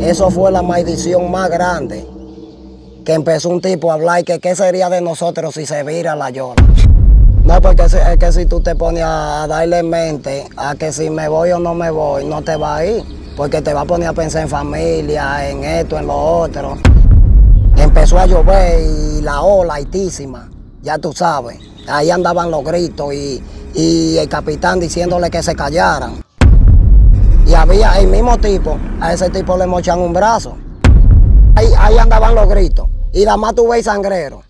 Eso fue la maldición más grande. Que empezó un tipo a hablar que qué sería de nosotros si se vira la llora. No, porque es, que si tú te pones a, darle mente a que si me voy o no me voy, no te va a ir. Porque te va a poner a pensar en familia, en esto, en lo otro. Empezó a llover y la ola altísima, ya tú sabes. Ahí andaban los gritos y el capitán diciéndole que se callaran. Y había el mismo tipo, a ese tipo le mochan un brazo. Ahí, ahí andaban los gritos. Y la más tuve sangrero.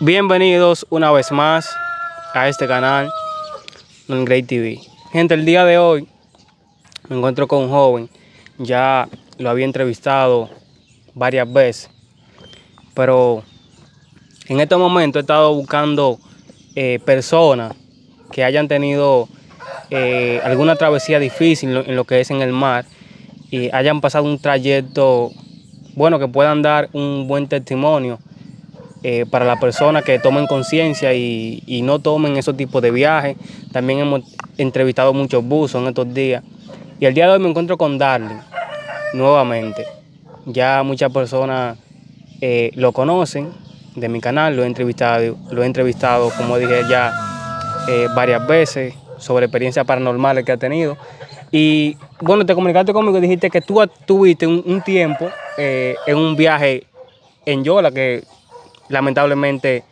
Bienvenidos una vez más a este canal, un Great TV. Gente, el día de hoy me encuentro con un joven, ya lo había entrevistado varias veces pero en este momento he estado buscando eh, personas que hayan tenido eh, alguna travesía difícil en lo que es en el mar y hayan pasado un trayecto bueno, que puedan dar un buen testimonio eh, para las personas que tomen conciencia y, no tomen esos tipos de viajes. También hemos entrevistado muchos buzos en estos días. Y el día de hoy me encuentro con Darling nuevamente. Ya muchas personas eh, lo conocen de mi canal, lo he entrevistado, lo he entrevistado como dije ya eh, varias veces sobre experiencias paranormales que ha tenido. Y bueno, te comunicaste conmigo y dijiste que tú tuviste un, tiempo eh, en un viaje en Yola que lamentablemente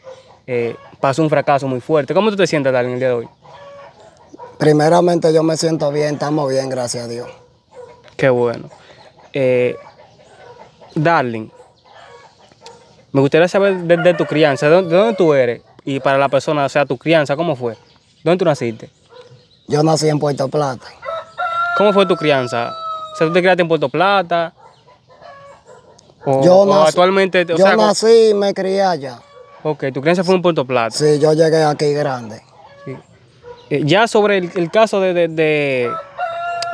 pasó un fracaso muy fuerte. ¿Cómo tú te sientes, darling, el día de hoy? Primeramente yo me siento bien, estamos bien, gracias a Dios. Qué bueno. Darling, me gustaría saber desde tu crianza, ¿de dónde, tú eres? Y para la persona, o sea, tu crianza, ¿cómo fue? ¿Dónde tú naciste? Yo nací en Puerto Plata. ¿Cómo fue tu crianza? O sea, tú te criaste en Puerto Plata. yo nací, actualmente. yo nací y me crié allá. Ok, tu crianza fue en Puerto Plata. Sí, yo llegué aquí grande. Sí. Eh, ya sobre el, caso de, de,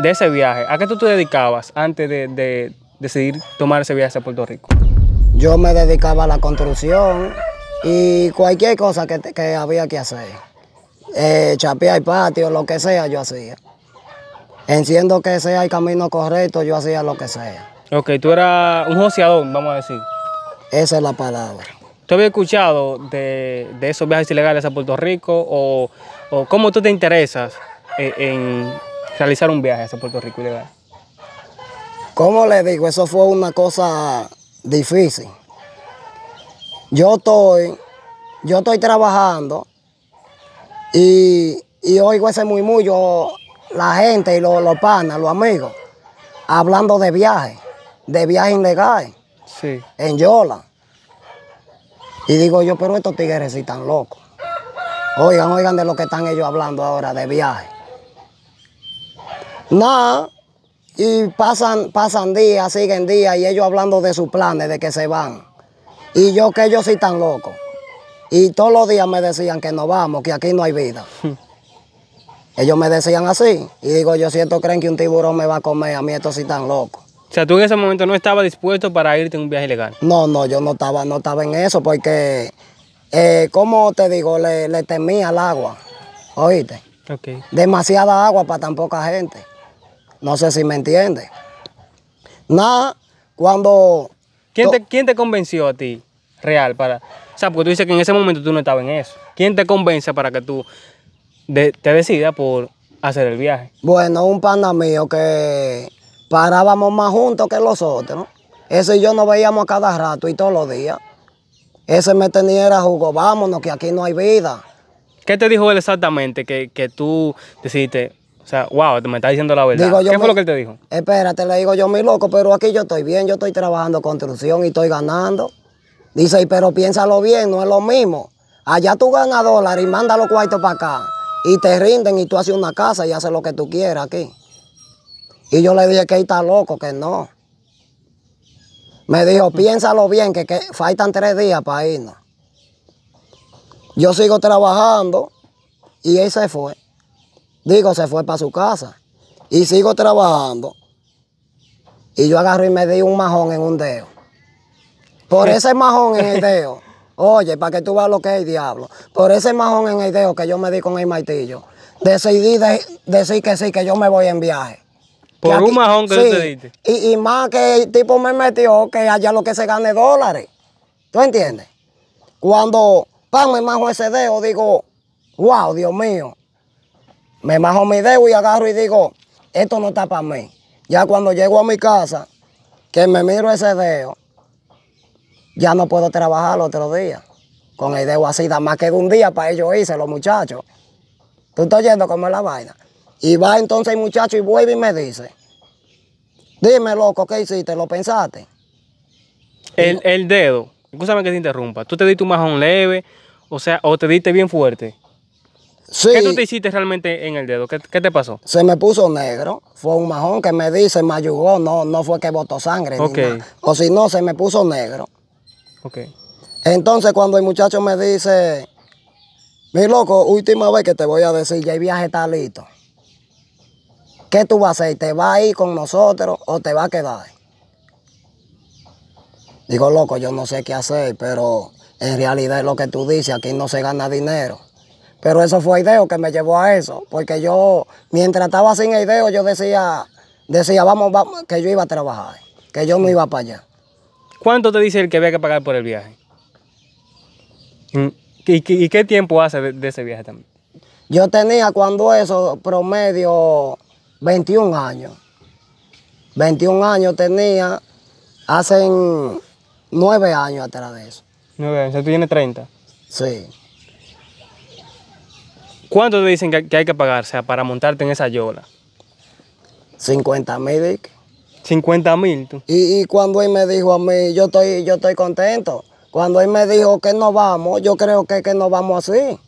ese viaje, ¿a qué tú te dedicabas antes de decidir tomar ese viaje a Puerto Rico? Yo me dedicaba a la construcción y cualquier cosa que, había que hacer. Eh, chapear patio, lo que sea, yo hacía. Enciendo que sea el camino correcto, yo hacía lo que sea. Ok, tú eras un joseador, vamos a decir. Esa es la palabra. ¿Tú habías escuchado de, esos viajes ilegales a Puerto Rico o, o cómo tú te interesas e, en, realizar un viaje a Puerto Rico ilegal? ¿Cómo le digo? Eso fue una cosa difícil. Yo estoy, yo estoy trabajando y, y oigo ese muy yo la gente y los, los panas, los amigos, hablando de viajes, de viajes ilegales sí. en Yola. Y digo yo, pero estos tigres sí están locos. Oigan, oigan de lo que están ellos hablando ahora de viaje. Nada, y pasan, pasan días, siguen días y ellos hablando de sus planes, de que se van. Y yo que ellos sí están locos. Y todos los días me decían que no vamos, que aquí no hay vida. ellos me decían así. Y digo, yo siento creen que un tiburón me va a comer, a mí esto sí están locos. O sea, tú en ese momento no estabas dispuesto para irte en un viaje ilegal. No, no, yo no estaba, no estaba en eso porque, eh, como te digo, le, le temía al agua. ¿Oíste? Okay. Demasiada agua para tan poca gente. No sé si me entiende. Nada, cuando... ¿Quién te, convenció a ti, real, para... O sea, porque tú dices que en ese momento tú no estabas en eso. ¿Quién te convence para que tú te decidas por hacer el viaje? Bueno, un pana mío que parábamos más juntos que los otros. Ese y yo nos veíamos a cada rato y todos los días. Ese me tenía era jugo, vámonos, que aquí no hay vida. ¿Qué te dijo él exactamente que, que tú decidiste, o sea, wow, me está diciendo la verdad. ¿Qué fue lo que él te dijo? Espérate, le digo yo, mi loco, pero aquí yo estoy bien, yo estoy trabajando construcción y estoy ganando. Dice, pero piénsalo bien, no es lo mismo. Allá tú ganas dólares y manda los cuartos para acá. Y te rinden y tú haces una casa y haces lo que tú quieras aquí. Y yo le dije que ahí está loco, que no. Me dijo, piénsalo bien, que, que faltan tres días para irnos. Yo sigo trabajando y él se fue. Digo, se fue para su casa. Y sigo trabajando. Y yo agarro y me di un majón en un dedo. Por eh. ese majón en el dedo. Oye, para que tú veas lo que es el diablo. Por ese majón en el dedo que yo me di con el martillo. Decidí decir que sí, que yo me voy en viaje. Por un majón que sí, te Y, más que el tipo me metió que allá lo que se gane dólares. ¿Tú entiendes? Cuando, me majo ese dedo, digo, wow, Dios mío, me majo mi dedo y agarro y digo, esto no está para mí. Ya cuando llego a mi casa, que me miro ese dedo, ya no puedo trabajar el otro día. Con el dedo así, da más que un día para ellos hice, los muchachos. Tú estás yendo como la vaina. Y va entonces el muchacho y vuelve y me dice, dime loco, ¿qué hiciste? ¿Lo pensaste? El, el dedo, escúchame que te interrumpa, tú te diste un majón leve, o sea, o te diste bien fuerte. ¿Qué tú te hiciste realmente en el dedo? ¿Qué, te pasó? Se me puso negro. Fue un majón que me dice, me ayudó. No, no fue que botó sangre. Okay. O si no, se me puso negro. Ok. Entonces, cuando el muchacho me dice, mi loco, última vez que te voy a decir, ya el viaje está listo. ¿Qué tú vas a hacer? ¿Te vas a ir con nosotros o te vas a quedar? Digo, loco, yo no sé qué hacer, pero en realidad es lo que tú dices, aquí no se gana dinero. Pero eso fue Aideo que me llevó a eso, porque yo, mientras estaba sin Aideo, yo decía, decía, vamos, vamos, que yo iba a trabajar, que yo me iba para allá. ¿Cuánto te dice el que había que pagar por el viaje? Mm, ¿Y, qué tiempo hace de, ese viaje también? Yo tenía cuando eso, promedio, 21 años. 21 años tenía, hacen 9 años atrás de eso. 9 años, tú tienes 30. Sí. ¿Cuánto te dicen que, hay que pagar para montarte en esa yola? 50 mil, 50 mil, Y, cuando él me dijo a mí, yo estoy, yo estoy contento. Cuando él me dijo que no vamos, yo creo que, que no vamos así.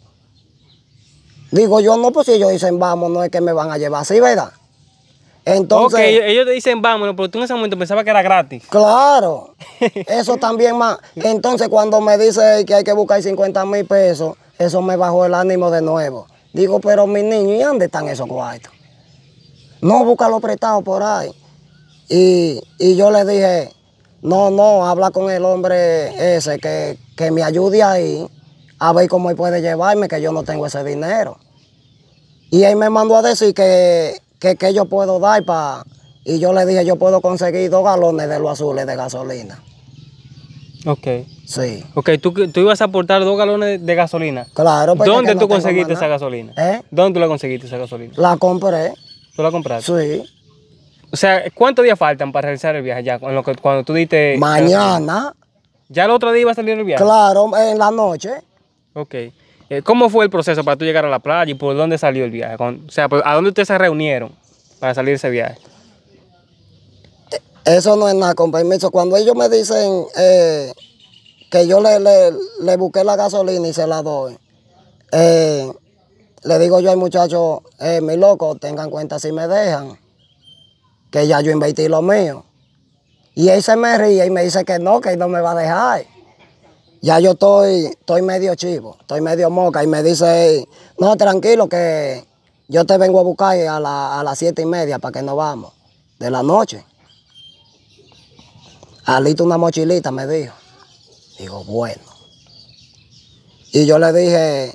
Digo yo, no, pues si ellos dicen vamos, no es que me van a llevar así, ¿verdad? Entonces. Okay, ellos te dicen vamos, pero tú en ese momento pensabas que era gratis. Claro. Eso también más. Entonces, cuando me dice que hay que buscar 50 mil pesos, eso me bajó el ánimo de nuevo. Digo, pero mi niño, ¿y dónde están esos cuartos? No, busca los prestados por ahí. Y, yo le dije, no, no, habla con el hombre ese que, me ayude ahí a ver cómo él puede llevarme, que yo no tengo ese dinero. Y él me mandó a decir que, que yo puedo dar para... Y yo le dije, yo puedo conseguir dos galones de los azules de gasolina. Ok. Sí. Ok, ¿tú, ibas a aportar dos galones de gasolina. Claro, pero ¿Dónde tú conseguiste esa gasolina? ¿Eh? ¿Dónde tú la conseguiste esa gasolina? La compré. ¿Tú la compraste? Sí. O sea, ¿cuántos días faltan para realizar el viaje ya? Cuando, cuando tú diste... Eh, Mañana. ¿Ya el otro día iba a salir el viaje? Claro, en la noche. Ok. Eh, ¿Cómo fue el proceso para tú llegar a la playa y por dónde salió el viaje? O sea, pues, ¿a dónde ustedes se reunieron para salir ese viaje? Eso no es nada, con permiso. Cuando ellos me dicen... Eh, que yo le, busqué la gasolina y se la doy. Eh, le digo yo al muchacho, eh, mi loco, tengan cuenta si me dejan, que ya yo invertí lo mío. Y él se me ríe y me dice que no, que no me va a dejar. Ya yo estoy, estoy medio chivo, estoy medio moca y me dice, no, tranquilo, que yo te vengo a buscar a, a las siete y media para que nos vamos, de la noche. Alito una mochilita, me dijo. Digo, bueno. Y yo le dije,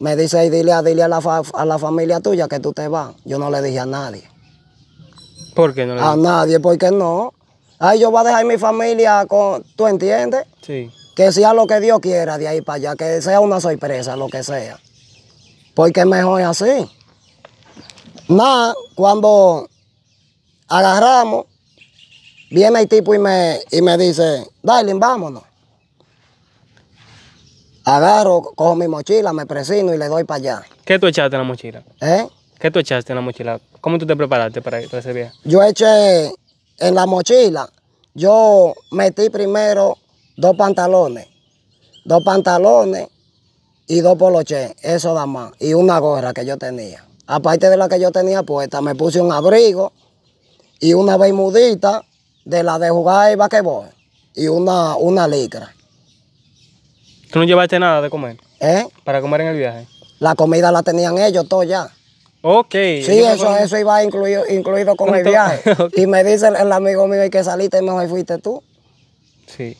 me dice, dile, dile a, la a la familia tuya que tú te vas. Yo no le dije a nadie. ¿Por qué no le A nadie, porque no. Ay, yo voy a dejar mi familia con. ¿Tú entiendes? Sí. Que sea lo que Dios quiera de ahí para allá, que sea una sorpresa, lo que sea. Porque mejor es así. Nada, cuando agarramos, viene el tipo y me, y me dice, Darling, vámonos. Agarro, cojo mi mochila, me presino y le doy para allá. ¿Qué tú echaste en la mochila? ¿Eh? ¿Qué tú echaste en la mochila? ¿Cómo tú te preparaste para, ese viaje? Yo eché en la mochila, yo metí primero dos pantalones, dos pantalones y dos poloches, eso da más, y una gorra que yo tenía. Aparte de la que yo tenía puesta, me puse un abrigo y una bermudita de la de jugar y basquetbol y una, una licra. ¿Tú no llevaste nada de comer? ¿Eh? Para comer en el viaje. La comida la tenían ellos todo ya. Ok. Sí, eso, eso iba incluido, incluido con el viaje. Y me dice el, amigo mío que saliste mejor fuiste tú. Sí.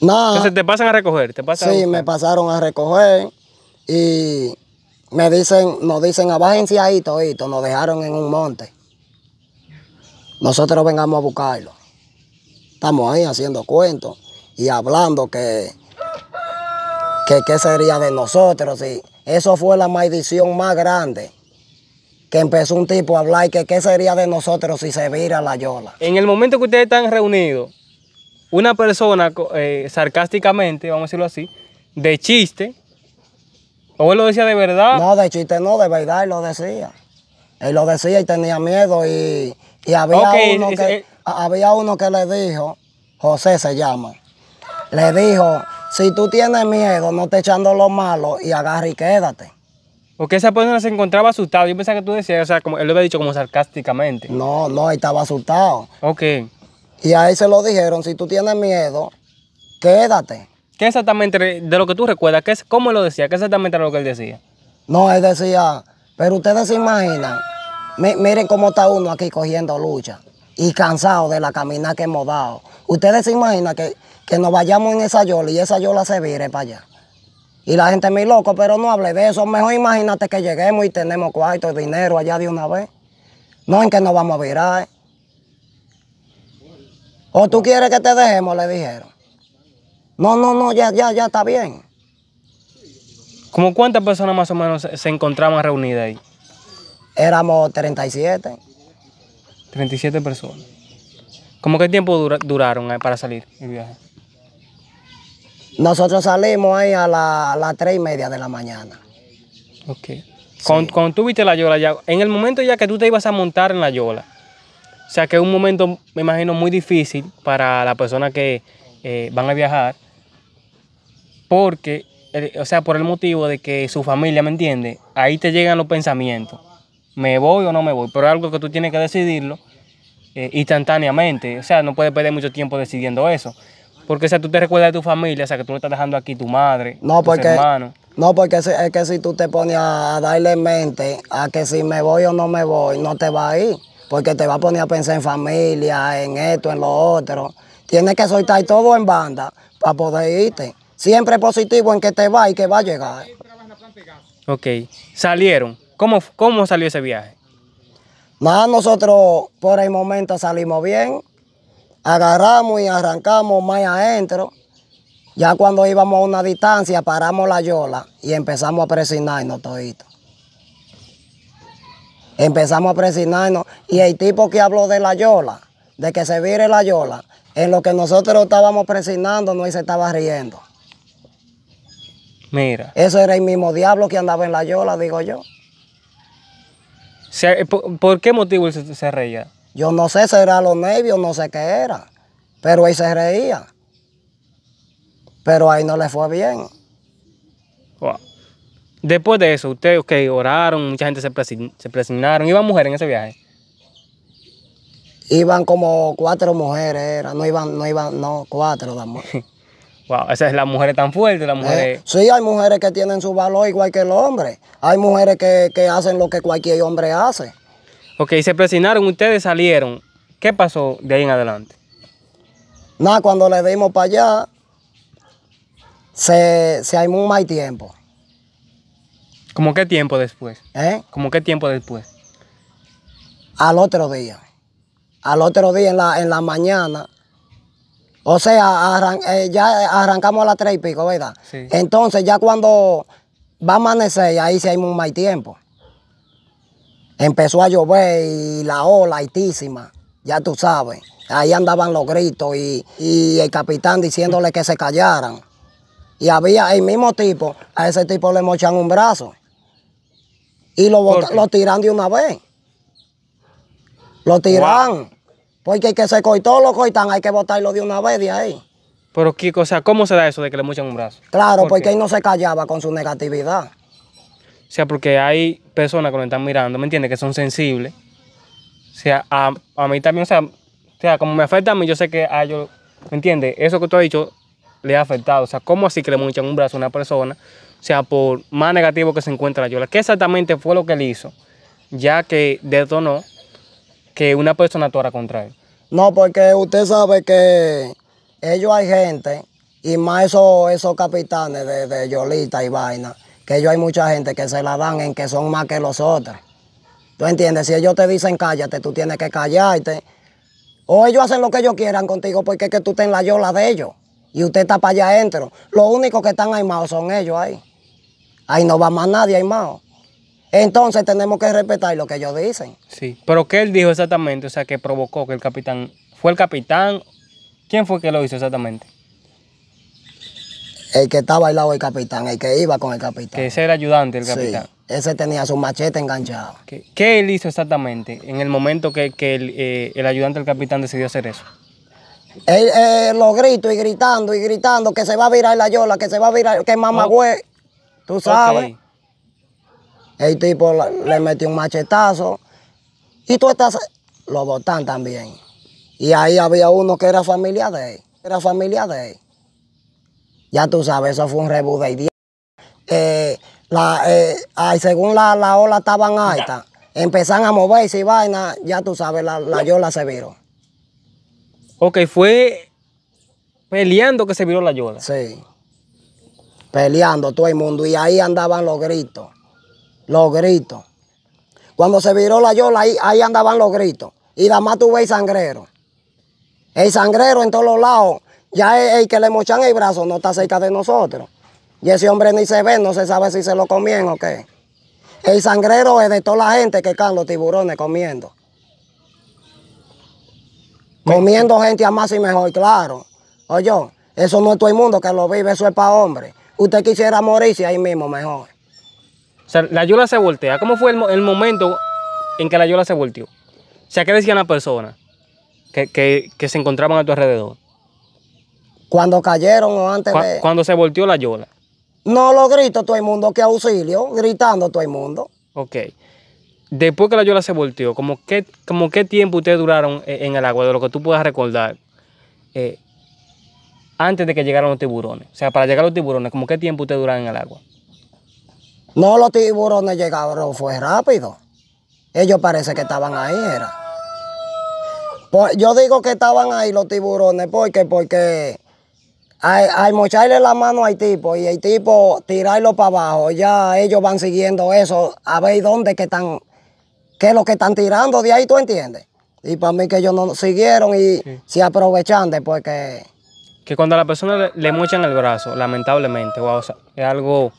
Nada. Entonces te pasan a recoger, te pasan Sí, me pasaron a recoger y me dicen, nos dicen, abájense ah, ahí todito, nos dejaron en un monte. Nosotros vengamos a buscarlo. Estamos ahí haciendo cuentos y hablando que que qué sería de nosotros. Y eso fue la maldición más grande. Que empezó un tipo a hablar que qué sería de nosotros si se vira la yola. En el momento que ustedes están reunidos, una persona eh, sarcásticamente, vamos a decirlo así, de chiste, o él lo decía de verdad. No, de chiste no, de verdad él lo decía. Él lo decía y tenía miedo y, que, había uno que le dijo, José se llama, le dijo, si tú tienes miedo, no te echando lo malo y agarra y quédate. Porque esa persona se encontraba asustada. Yo pensaba que tú decías, o sea, como él lo había dicho como sarcásticamente. No, no, estaba asustado. Ok. Y ahí se lo dijeron, si tú tienes miedo, quédate. ¿Qué exactamente, de lo que tú recuerdas, qué, cómo lo decía? ¿Qué exactamente era lo que él decía? No, él decía, pero ustedes se imaginan, miren cómo está uno aquí cogiendo lucha y cansado de la caminada que hemos dado. Ustedes se imaginan que que nos vayamos en esa yola y esa yola se vire para allá. Y la gente, es muy loco, pero no hable de eso. Mejor imagínate que lleguemos y tenemos cuarto, dinero allá de una vez. No en que nos vamos a virar. Eh". O tú quieres que te dejemos, le dijeron. No, no, no, ya, ya, ya está bien. ¿Cómo cuántas personas más o menos se, encontraban reunidas ahí? Éramos 37. 37 personas. ¿Cómo qué tiempo duraron eh, para salir el viaje? Nosotros salimos ahí a, las tres y media de la mañana. Ok. Cuando, tú viste la yola, en el momento ya que tú te ibas a montar en la yola, o sea que es un momento, me imagino, muy difícil para la persona que eh, van a viajar, porque, eh, o sea, por el motivo de que su familia, ¿me entiende? Ahí te llegan los pensamientos, ¿me voy o no me voy? Pero es algo que tú tienes que decidirlo eh, instantáneamente, o sea, no puedes perder mucho tiempo decidiendo eso. Porque si tú te recuerdas de tu familia, o sea, que tú no estás dejando aquí tu madre, no, tus porque, No, porque es, que si tú te pones a darle mente a que si me voy o no me voy, no te va a ir. Porque te va a poner a pensar en familia, en esto, en lo otro. Tienes que soltar todo en banda para poder irte. Siempre positivo en que te va y que va a llegar. Ok, salieron. ¿Cómo, cómo salió ese viaje? Nada, nosotros por el momento salimos bien agarramos y arrancamos más adentro. Ya cuando íbamos a una distancia, paramos la yola y empezamos a presinarnos, todito. Empezamos a presionarnos y el tipo que habló de la yola, de que se vire la yola, en lo que nosotros estábamos presinando, no se estaba riendo. Mira. Eso era el mismo diablo que andaba en la yola, digo yo. Eh, ¿Por qué motivo se reía? Yo no sé si era los o no sé qué era, pero ahí se reía. Pero ahí no le fue bien. Después de eso, ustedes, que oraron, mucha gente se, se presignaron. ¿Iban mujeres en ese viaje? Iban como cuatro mujeres, era. no iban, no iban, no, cuatro las Wow, esas es las mujeres tan fuertes, las eh, mujeres. sí, hay mujeres que tienen su valor igual que el hombre. Hay mujeres que, que hacen lo que cualquier hombre hace. Ok, se presionaron, ustedes salieron. ¿Qué pasó de ahí en adelante? Nada, cuando le dimos para allá, se, se muy mal tiempo. ¿Cómo qué tiempo después? ¿Eh? ¿Cómo qué tiempo después? Al otro día. Al otro día en la, en la mañana. O sea, eh, ya arrancamos a las tres y pico, ¿verdad? Sí. Entonces ya cuando va a amanecer, ahí se hay hay mal tiempo. Empezó a llover y la ola altísima, ya tú sabes. Ahí andaban los gritos y, el capitán diciéndole que se callaran. Y había el mismo tipo, a ese tipo le mochan un brazo. Y lo, lo tiran de una vez. Lo tiran. Porque el que se cortó, lo cortan, hay que botarlo de una vez de ahí. Pero, Kiko, o sea, ¿cómo se da eso de que le mochan un brazo? Claro, porque ahí no se callaba con su negatividad. O sea, porque ahí personas que lo están mirando, ¿me entiendes? Que son sensibles. O sea, a, mí también, o sea, como me afecta a mí, yo sé que a ah, ellos, ¿me entiendes? Eso que tú has dicho le ha afectado. O sea, ¿cómo así que le muchan un brazo a una persona? O sea, por más negativo que se encuentra la yola. ¿Qué exactamente fue lo que él hizo? Ya que detonó que una persona actuara contra él. No, porque usted sabe que ellos hay gente, y más esos, capitanes de, de Yolita y vaina, que ellos hay mucha gente que se la dan en que son más que los otros. ¿Tú entiendes? Si ellos te dicen cállate, tú tienes que callarte. O ellos hacen lo que ellos quieran contigo porque es que tú estás en la yola de ellos y usted está para allá adentro. Los únicos que están armados son ellos ahí. Ahí no va más nadie aimado. Entonces tenemos que respetar lo que ellos dicen. Sí, pero ¿qué él dijo exactamente? O sea, que provocó que el capitán... ¿Fue el capitán? ¿Quién fue que lo hizo exactamente? El que estaba al lado del capitán, el que iba con el capitán. Que ese era ayudante, el capitán. ese tenía su machete enganchado. ¿Qué, él hizo exactamente en el momento que, el, eh, el, ayudante del capitán decidió hacer eso? Él eh, lo gritó y gritando y gritando que se va a virar la yola, que se va a virar, que mamagüey. Tú sabes. El tipo le metió un machetazo. Y tú estás. Lo botan también. Y ahí había uno que era familia de él. Era familia de él. Ya tú sabes, eso fue un rebu de eh, eh según la, ola estaban altas, empezaron a moverse y vaina, ya tú sabes, la, la yola se viró. Ok, fue peleando que se viró la yola. Sí, peleando todo el mundo y ahí andaban los gritos, los gritos. Cuando se viró la yola, ahí, ahí andaban los gritos. Y nada más tuve el sangrero. El sangrero en todos los lados ya el, que le mochan el brazo no está cerca de nosotros. Y ese hombre ni se ve, no se sabe si se lo comían o qué. El sangrero es de toda la gente que están los tiburones comiendo. Comiendo gente a más y mejor, claro. Oye, eso no es todo el mundo que lo vive, eso es para hombres. Usted quisiera morirse ahí mismo mejor. O sea, la yula se voltea. ¿Cómo fue el, momento en que la yula se volteó? O sea, ¿qué decían las personas que se encontraban a tu alrededor? Cuando cayeron o antes de... Cuando se volteó la yola. No lo grito todo el mundo, que auxilio, gritando todo el mundo. Ok. Después que la yola se volteó, ¿cómo qué, como qué tiempo ustedes duraron e, en el agua, de lo que tú puedas recordar, eh, antes de que llegaran los tiburones? O sea, para llegar los tiburones, ¿cómo qué tiempo ustedes duraron en el agua? No, los tiburones llegaron, fue rápido. Ellos parece que estaban ahí, era. Pues, yo digo que estaban ahí los tiburones, porque, porque hay, mocharle la mano al tipo y el tipo tirarlo para abajo. Ya ellos van siguiendo eso, a ver dónde que están, qué es lo que están tirando de ahí, ¿tú entiendes? Y para mí que ellos no siguieron y se aprovechan después que... Que cuando a la persona le, mochan el brazo, lamentablemente, o es algo...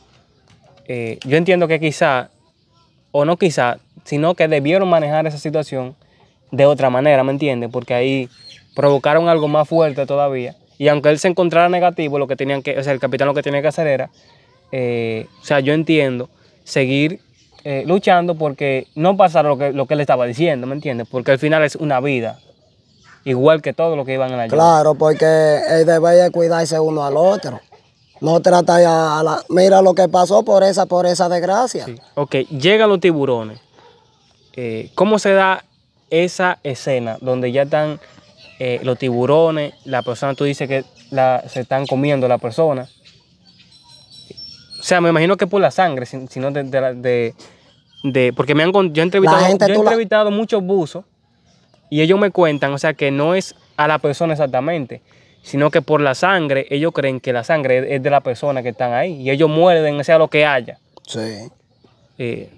Eh, yo entiendo que quizá, o no quizá, sino que debieron manejar esa situación de otra manera, ¿me entiendes? Porque ahí provocaron algo más fuerte todavía y aunque él se encontrara negativo, lo que tenían que, o sea, el capitán lo que tenía que hacer era, eh, o sea, yo entiendo, seguir eh, luchando porque no pasara lo que, lo que él estaba diciendo, ¿me entiendes? Porque al final es una vida, igual que todos los que iban a la Claro, porque deber es cuidarse uno al otro. No trata a la... Mira lo que pasó por esa, por esa desgracia. Sí. Ok, llegan los tiburones. Eh, ¿Cómo se da esa escena donde ya están eh, los tiburones, la persona, tú dices que se están comiendo la persona. O sea, me imagino que por la sangre, sino de, de, de, porque me han yo he entrevistado, yo he entrevistado muchos buzos y ellos me cuentan, o sea, que no es a la persona exactamente, sino que por la sangre ellos creen que la sangre es de la persona que están ahí y ellos muerden, o sea, lo que haya. Sí. Eh,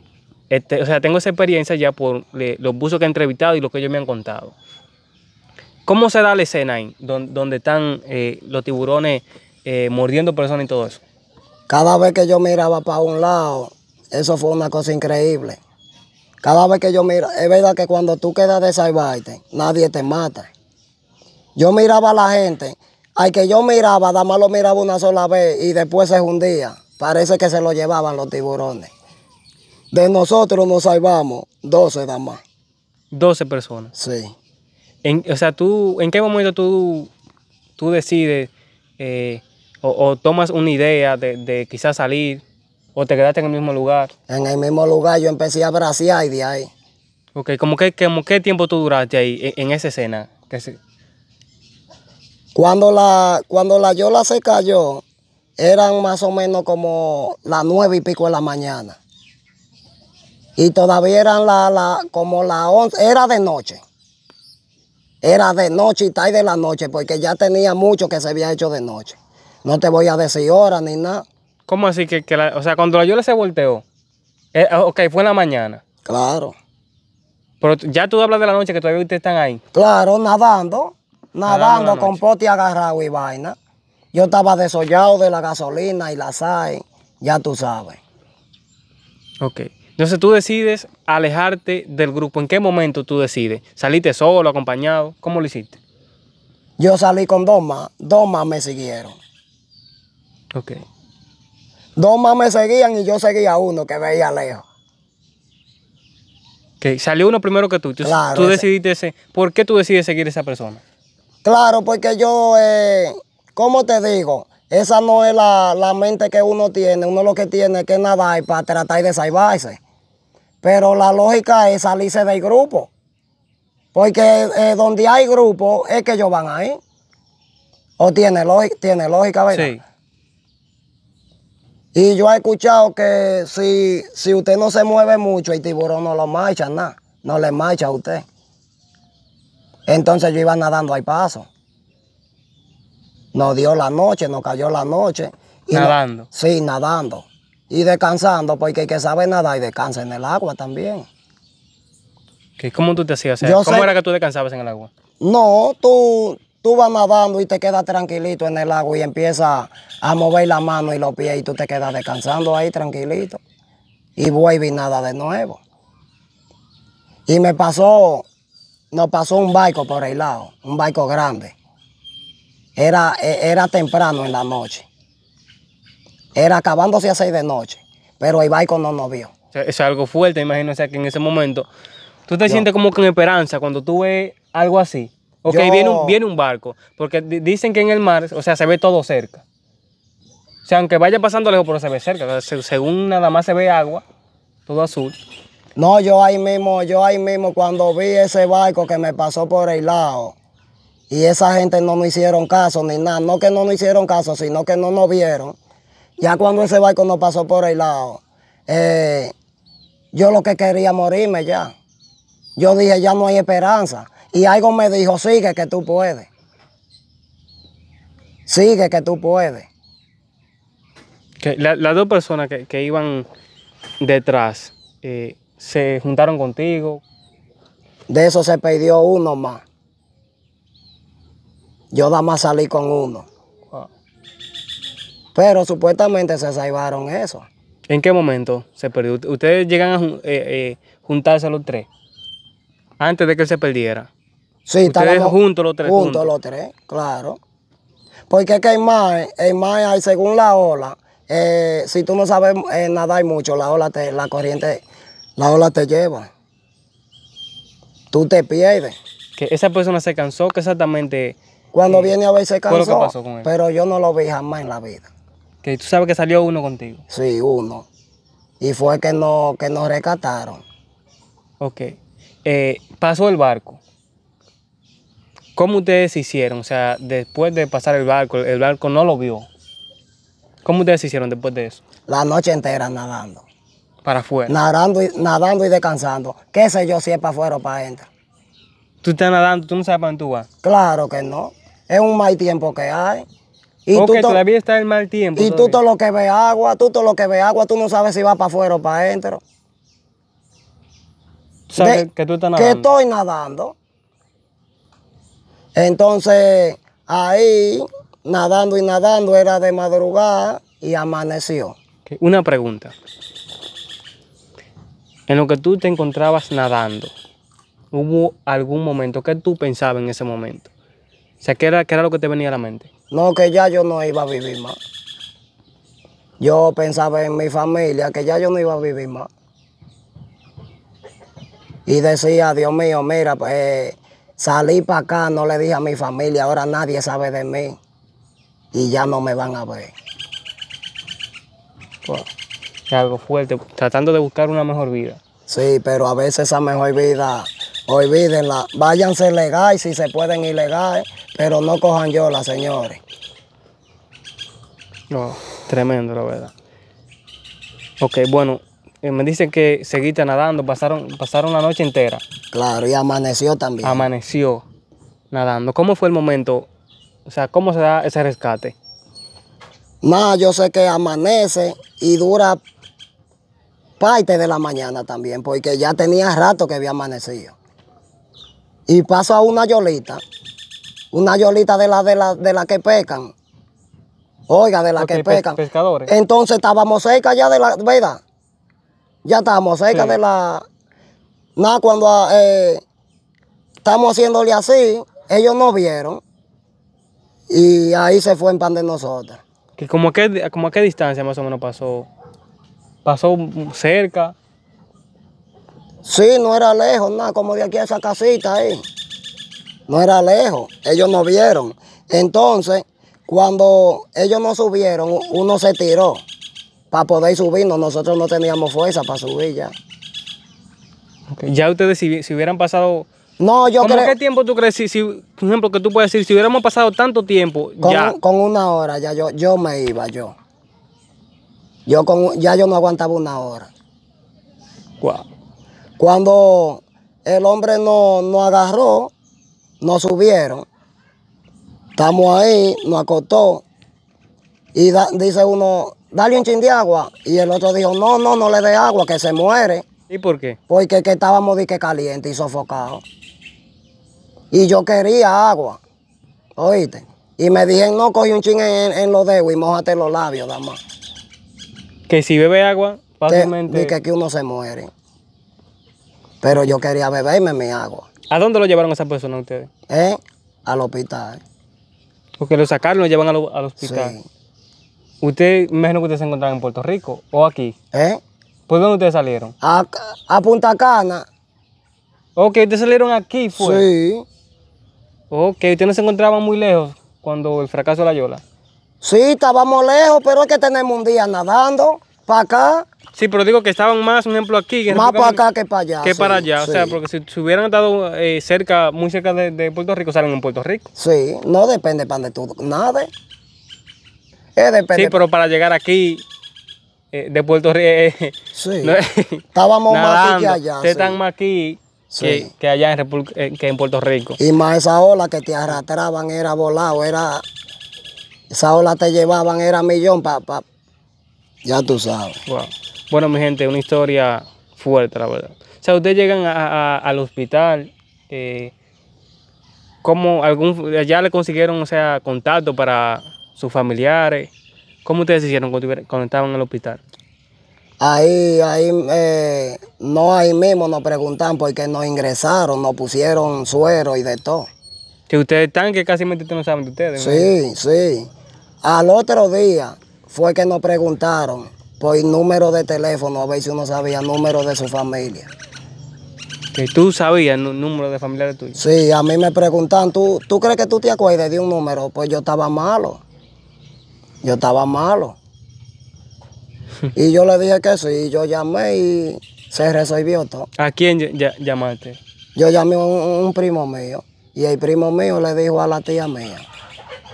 este, o sea, tengo esa experiencia ya por eh, los buzos que he entrevistado y lo que ellos me han contado. ¿Cómo se da la escena ahí, donde, están eh, los tiburones eh, mordiendo personas y todo eso? Cada vez que yo miraba para un lado, eso fue una cosa increíble. Cada vez que yo mira, es verdad que cuando tú quedas de salvarte, nadie te mata. Yo miraba a la gente, al que yo miraba, nada más lo miraba una sola vez y después se hundía. Parece que se lo llevaban los tiburones. De nosotros nos salvamos 12 nada más. 12 personas. Sí o sea, tú, ¿en qué momento tú, tú decides eh, o, tomas una idea de, quizás salir o te quedaste en el mismo lugar? En el mismo lugar yo empecé a braciar y de ahí. Ok, ¿cómo que, qué tiempo tú duraste ahí en, esa escena? Que Cuando la, cuando la yola se cayó, eran más o menos como las nueve y pico de la mañana. Y todavía eran la, como las once, era de noche. Era de noche y tarde de la noche, porque ya tenía mucho que se había hecho de noche. No te voy a decir hora ni nada. ¿Cómo así que, o sea, cuando la le se volteó? Eh, ah, ok, fue en la mañana. Claro. Pero ya tú hablas de la noche que todavía ustedes están ahí. Claro, nadando, ah, nadando, con pote agarrado y vaina. Yo estaba desollado de la gasolina y la hay. ya tú sabes. Ok. Entonces tú decides alejarte del grupo. ¿En qué momento tú decides? ¿Saliste solo, acompañado? ¿Cómo lo hiciste? Yo salí con dos más. Dos más me siguieron. Ok. Dos más me seguían y yo seguía uno que veía lejos. Ok, Salió uno primero que tú. claro, tú decidiste ese. ¿Por qué tú decides seguir a esa persona? Claro, porque yo, como eh, ¿cómo te digo? Esa no es la, la mente que uno tiene. Uno lo que tiene es que nadar para tratar de salvarse. Pero la lógica es salirse del grupo. Porque eh, donde hay grupo es que ellos van ahí. ¿O tiene, lógica, verdad? Sí. Y yo he escuchado que si, si usted no se mueve mucho, el tiburón no lo marcha, nada. No le marcha a usted. Entonces yo iba nadando al paso. Nos dio la noche, nos cayó la noche. nadando. sí, nadando. Y descansando, porque hay que sabe nada y descansa en el agua también. ¿Cómo tú te hacías? ¿Cómo era que tú descansabas en el agua? No, tú, tú vas nadando y te quedas tranquilito en el agua y empiezas a mover la mano y los pies y tú te quedas descansando ahí tranquilito. Y vuelve y nada de nuevo. Y me pasó, nos pasó un barco por el lado, un barco grande. Era, e, era temprano en la noche. Era acabándose a seis de noche, pero el barco no nos vio. O es algo fuerte, imagino, o sea, que en ese momento tú te sientes como con esperanza cuando tú ves algo así. Ok, que viene, un, barco, porque dicen que en el mar, o sea, se ve todo cerca. O sea, aunque vaya pasando lejos, pero se ve cerca. según nada más se ve agua, todo azul. No, yo ahí mismo, yo ahí mismo cuando vi ese barco que me pasó por el lado y esa gente no me hicieron caso ni nada, no que no me hicieron caso, sino que no nos vieron ya cuando ese barco no pasó por el lado, eh, yo lo que quería morirme ya. Yo dije, ya no hay esperanza. Y algo me dijo, sigue que tú puedes. Sigue que tú puedes. Las dos personas que, iban detrás, eh, ¿se juntaron contigo? De eso se perdió uno más. Yo nada más salí con uno. Pero supuestamente se salvaron eso. ¿En qué momento se perdió? ¿Ustedes llegan a eh, eh, juntarse los tres? Antes de que él se perdiera. Sí, Ustedes juntos los tres. Juntos, los tres, claro. Porque es que en más, según la ola, eh, si tú no sabes nadar mucho, la ola te, la corriente, la ola te lleva. Tú te pierdes. Que esa persona se cansó, que exactamente. Cuando viene a ver se cansó. Pero yo no lo vi jamás en la vida. Que tú sabes que salió uno contigo. Sí, uno. Y fue que, no, que nos rescataron. Ok. Eh, pasó el barco. ¿Cómo ustedes se hicieron? O sea, después de pasar el barco, el barco no lo vio. ¿Cómo ustedes se hicieron después de eso? La noche entera nadando. Para afuera. Nadando y, nadando y descansando. ¿Qué sé yo si es para afuera o para adentro? Tú estás nadando, tú no sabes para dónde vas. Claro que no. Es un mal tiempo que hay. Y Porque tú todavía está el mal tiempo. Y tú todo lo que ve agua, tú todo lo que ve agua, tú no sabes si va para afuera o para adentro. Sabes que, tú estás nadando. Que estoy nadando. Entonces, ahí, nadando y nadando, era de madrugada y amaneció. Una pregunta. En lo que tú te encontrabas nadando, ¿hubo algún momento que tú pensabas en ese momento? O sea, ¿qué era, qué era lo que te venía a la mente? No, que ya yo no iba a vivir más. Yo pensaba en mi familia, que ya yo no iba a vivir más. Y decía, Dios mío, mira, pues salí para acá, no le dije a mi familia, ahora nadie sabe de mí. Y ya no me van a ver. Pues, algo fuerte, tratando de buscar una mejor vida. Sí, pero a veces esa mejor vida, olvídenla. Váyanse legal si se pueden ilegal, pero no cojan la señores. No, tremendo, la verdad. Ok, bueno, eh, me dicen que seguiste nadando, pasaron, pasaron la noche entera. Claro, y amaneció también. Amaneció nadando. ¿Cómo fue el momento? O sea, ¿cómo se da ese rescate? Nada, yo sé que amanece y dura parte de la mañana también, porque ya tenía rato que había amanecido. Y paso a una yolita una yolita de la, de la, de la que pescan. Oiga, de la que pescan. pescadores. Entonces estábamos cerca ya de la, ¿verdad? Ya estábamos cerca de la... Nada, cuando ah, eh, estamos haciéndole así, ellos nos vieron. Y ahí se fue en pan de nosotros. ¿Que como, como a qué distancia más o menos pasó? ¿Pasó cerca? Sí, no era lejos, nada, como de aquí a esa casita ahí. No era lejos, ellos no vieron. Entonces, cuando ellos no subieron, uno se tiró para poder subirnos. Nosotros no teníamos fuerza para subir ya. Ya ustedes, si, hubieran pasado... No, yo creo... qué tiempo tú crees? Si, si, por ejemplo, que tú puedes decir, si hubiéramos pasado tanto tiempo, con, ya... Con una hora ya yo, yo me iba, yo. Yo con, ya yo no aguantaba una hora. Cuando el hombre no, no agarró, nos subieron. Estamos ahí, nos acostó. Y dice uno, dale un chin de agua. Y el otro dijo, no, no, no le dé agua, que se muere. ¿Y por qué? Porque que estábamos de caliente y sofocado. Y yo quería agua. ¿Oíste? Y me dijeron, no, coge un chin en, los dedos y mojate los labios, dama. Que si bebe agua, fácilmente... Que, que uno se muere. Pero yo quería beberme mi agua. ¿A dónde lo llevaron a esa persona ustedes? Eh, al hospital. Porque lo sacaron y lo llevan al, hospital. Sí. Usted, imagino que ustedes se encontraban en Puerto Rico o aquí. ¿Eh? ¿Por dónde ustedes salieron? A, a Punta Cana. Ok, ustedes salieron aquí, fue. Pues. Sí. Ok, ustedes no se encontraban muy lejos cuando el fracaso de la Yola. Sí, estábamos lejos, pero es que tenemos un día nadando para acá. Sí, pero digo que estaban más, un ejemplo, aquí. más para acá que para allá. Que para allá. O sea, porque si, hubieran estado eh, cerca, muy cerca de, Puerto Rico, salen en Puerto Rico. Sí, no depende para de todo. Nada. Eh, depende. Sí, pero para llegar aquí, eh, de Puerto Rico. Eh, sí. Estábamos más aquí que allá. están más aquí que, allá en, que en Puerto Rico. Y más esa ola que te arrastraban era volado, era. Esa ola te llevaban, era millón para. Pa, ya tú sabes. Wow. Bueno, mi gente, una historia fuerte, la verdad. O sea, ustedes llegan al hospital, eh, ¿cómo algún, ya le consiguieron o sea, contacto para sus familiares? ¿Cómo ustedes hicieron cuando estaban en el hospital? Ahí, ahí, eh, no ahí mismo nos preguntan porque nos ingresaron, nos pusieron suero y de todo. Si ustedes están, que casi ustedes no saben de ustedes. Sí, sí. Al otro día fue que nos preguntaron por número de teléfono, a ver si uno sabía número de su familia. ¿Que tú sabías el número de tu tuyo. Sí, a mí me preguntan, ¿tú, crees que tú te acuerdas de un número? Pues yo estaba malo. Yo estaba malo. y yo le dije que sí, yo llamé y se resolvió todo. ¿A quién llamaste? Yo llamé a un, primo mío y el primo mío le dijo a la tía mía.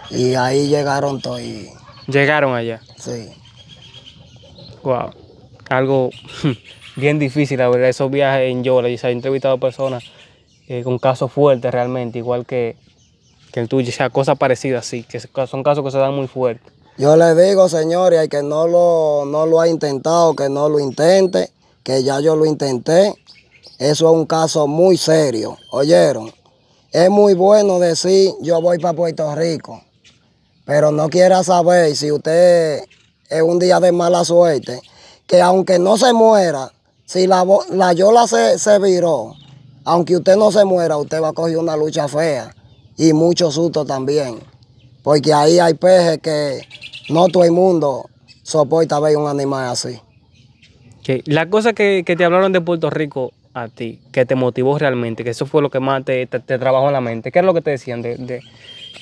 Y ahí llegaron todos. Y... ¿Llegaron allá? Sí. Algo bien difícil, la verdad, esos viajes en Yola. Y se ha entrevistado personas eh, con casos fuertes realmente, igual que, el tuyo, o sea, cosas parecidas, sí, que son casos que se dan muy fuertes. Yo le digo, señores, que no lo, no lo ha intentado, que no lo intente, que ya yo lo intenté. Eso es un caso muy serio, ¿oyeron? Es muy bueno decir, yo voy para Puerto Rico, pero no quiera saber si usted es un día de mala suerte, que aunque no se muera, si la, la yola se, se viró, aunque usted no se muera, usted va a coger una lucha fea y mucho susto también. Porque ahí hay pejes que no todo el mundo soporta ver un animal así. Okay. La cosa que, te hablaron de Puerto Rico a ti, que te motivó realmente, que eso fue lo que más te, te, trabajó en la mente, ¿qué es lo que te decían de,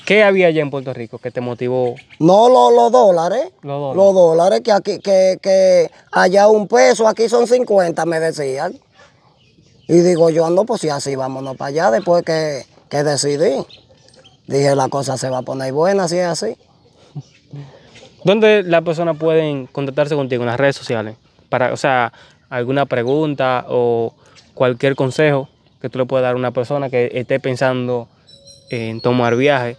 ¿Qué había allá en Puerto Rico que te motivó? No, los dólares. Los dólares. Los dólares que, aquí, que, que allá un peso, aquí son 50, me decían. Y digo yo, no, pues si así vámonos para allá después que, que decidí. Dije, la cosa se va a poner buena si es así. ¿Dónde las personas pueden contactarse contigo? En las redes sociales. Para, o sea, alguna pregunta o cualquier consejo que tú le puedas dar a una persona que esté pensando en tomar viaje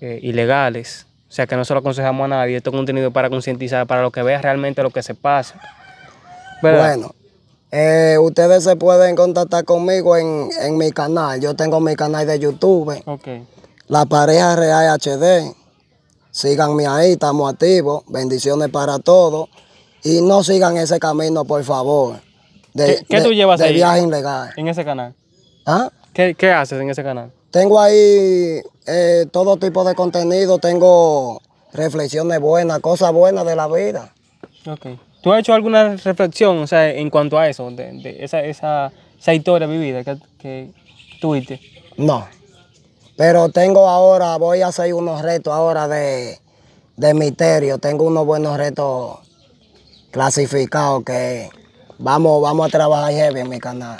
eh, ilegales. O sea que no se lo aconsejamos a nadie. Esto es contenido para concientizar, para lo que veas realmente lo que se pasa. Bueno, eh, ustedes se pueden contactar conmigo en, mi canal. Yo tengo mi canal de YouTube. Okay. La pareja Real HD. Síganme ahí, estamos activos. Bendiciones para todos. Y no sigan ese camino, por favor. De, ¿Qué, tú llevas de viaje ilegal. En ese canal. ¿Ah? ¿Qué haces en ese canal? Tengo ahí eh, todo tipo de contenido, tengo reflexiones buenas, cosas buenas de la vida. Okay. ¿Tú has hecho alguna reflexión en cuanto a eso, de, esa, historia de historia vivida que, tuviste? No, pero tengo ahora, voy a hacer unos retos ahora de, de misterio, tengo unos buenos retos clasificados que vamos, vamos a trabajar en mi canal.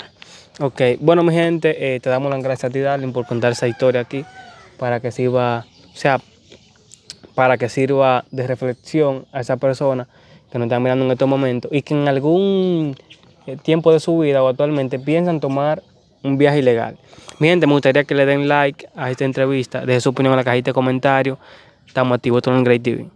Ok, bueno mi gente, eh, te damos las gracias a ti Darling por contar esa historia aquí para que sirva, o sea, para que sirva de reflexión a esa persona que nos está mirando en estos momentos y que en algún eh, tiempo de su vida o actualmente piensan tomar un viaje ilegal. Mi gente, me gustaría que le den like a esta entrevista, deje su opinión en la cajita de comentarios. Estamos activos en Great TV.